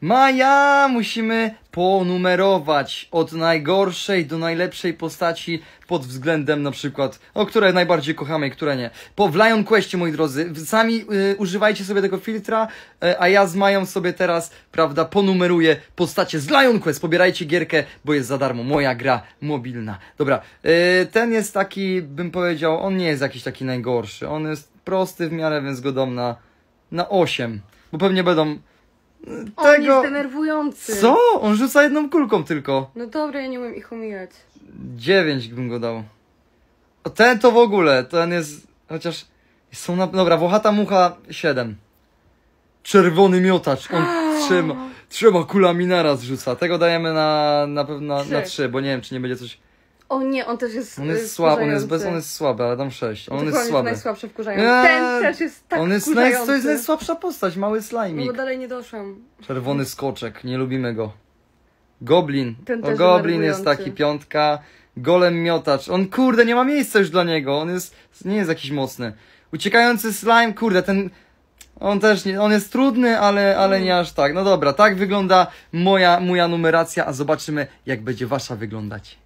Maja! Musimy ponumerować od najgorszej do najlepszej postaci pod względem na przykład, o które najbardziej kochamy i które nie. Po w Lion Questie, moi drodzy, sami y, używajcie sobie tego filtra, y, a ja z Mają sobie teraz, prawda, ponumeruję postacie z Lion Quest. Pobierajcie gierkę, bo jest za darmo. Moja gra mobilna. Dobra, y, ten jest taki, bym powiedział, on nie jest jakiś taki najgorszy. On jest prosty w miarę, więc go dom na, na 8. Bo pewnie będą Mm, tego... On jest denerwujący. Co? On rzuca jedną kulką tylko. No dobra, ja nie umiem ich umijać. Dziewięć bym go dał. A ten to w ogóle, ten jest... Chociaż są na... Dobra, Włochata Mucha siedem. Czerwony miotacz. On trzyma, trzyma kulami naraz rzuca. Tego dajemy na, na pewno na, na trzy, bo nie wiem, czy nie będzie coś o nie, on też jest On jest e, słaby, on jest, bez, on jest słaby, ale dam 6. On, on jest słaby. najsłabszy wkurzający. Eee, Ten też jest tak On jest naj, to jest najsłabsza postać, mały slime. No bo dalej nie doszłam. Czerwony skoczek, nie lubimy go. Goblin. Ten o, Goblin jest taki, piątka. Golem miotacz. On kurde, nie ma miejsca już dla niego. On jest, nie jest jakiś mocny. Uciekający slime, kurde, ten... On też nie, on jest trudny, ale, ale nie aż tak. No dobra, tak wygląda moja, moja numeracja, a zobaczymy jak będzie wasza wyglądać.